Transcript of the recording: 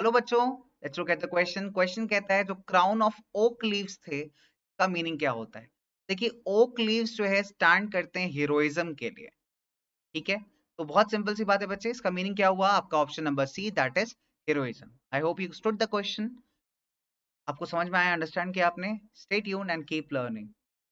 hello बच्चों let's look at the question question कहता है जो क्राउन ऑफ ओक लीव्स थे का मीनिंग क्या होता है देखिए ओक लीव्स जो है स्टैंड करते हैं हीरोइज्म के लिए ठीक है तो बहुत सिंपल सी बात है बच्चे इसका मीनिंग क्या हुआ आपका option number C that is heroism I hope you stood the question आपको समझ में आया अंडरस्टैंड किया आपने stay tuned and keep learning